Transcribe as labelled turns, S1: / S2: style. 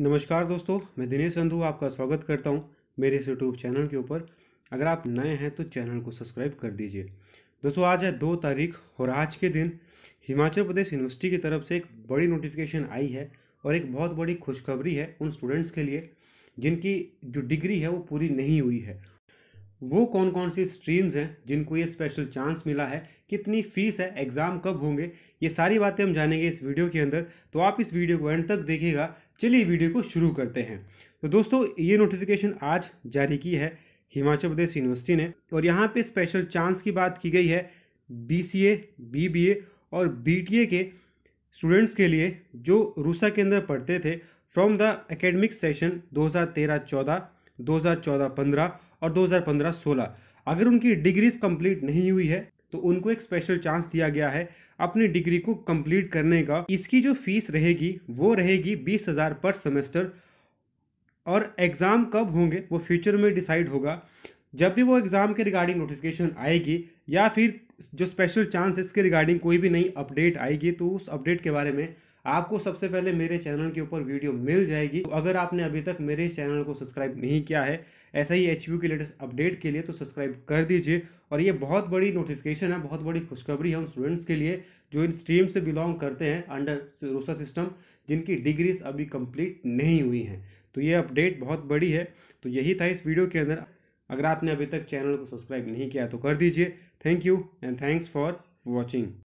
S1: नमस्कार दोस्तों मैं दिनेश संधू आपका स्वागत करता हूं मेरे इस यूट्यूब चैनल के ऊपर अगर आप नए हैं तो चैनल को सब्सक्राइब कर दीजिए दोस्तों आज है दो तारीख और आज के दिन हिमाचल प्रदेश यूनिवर्सिटी की तरफ से एक बड़ी नोटिफिकेशन आई है और एक बहुत बड़ी खुशखबरी है उन स्टूडेंट्स के लिए जिनकी जो डिग्री है वो पूरी नहीं हुई है वो कौन कौन सी स्ट्रीम्स हैं जिनको ये स्पेशल चांस मिला है कितनी फीस है एग्ज़ाम कब होंगे ये सारी बातें हम जानेंगे इस वीडियो के अंदर तो आप इस वीडियो को एंड तक देखिएगा चलिए वीडियो को शुरू करते हैं तो दोस्तों ये नोटिफिकेशन आज जारी की है हिमाचल प्रदेश यूनिवर्सिटी ने और यहाँ पे स्पेशल चांस की बात की गई है B C A B B A और बी टी ए के स्टूडेंट्स के लिए जो रूसा के अंदर पढ़ते थे फ्रॉम द एकेडमिक सेशन दो हज़ार 2014 और 2015-16 अगर उनकी डिग्रीज कंप्लीट नहीं हुई है तो उनको एक स्पेशल चांस दिया गया है अपनी डिग्री को कंप्लीट करने का इसकी जो फीस रहेगी वो रहेगी बीस हज़ार पर सेमेस्टर और एग्ज़ाम कब होंगे वो फ्यूचर में डिसाइड होगा जब भी वो एग्ज़ाम के रिगार्डिंग नोटिफिकेशन आएगी या फिर जो स्पेशल चांस इसके रिगार्डिंग कोई भी नई अपडेट आएगी तो उस अपडेट के बारे में आपको सबसे पहले मेरे चैनल के ऊपर वीडियो मिल जाएगी तो अगर आपने अभी तक मेरे चैनल को सब्सक्राइब नहीं किया है ऐसा ही एच के लेटेस्ट अपडेट के लिए तो सब्सक्राइब कर दीजिए और ये बहुत बड़ी नोटिफिकेशन है बहुत बड़ी खुशखबरी है उन स्टूडेंट्स के लिए जो इन स्ट्रीम से बिलोंग करते हैं अंडर रोसा सिस्टम जिनकी डिग्रीज अभी कम्प्लीट नहीं हुई हैं तो ये अपडेट बहुत बड़ी है तो यही था इस वीडियो के अंदर अगर आपने अभी तक चैनल को सब्सक्राइब नहीं किया तो कर दीजिए thank you and thanks for watching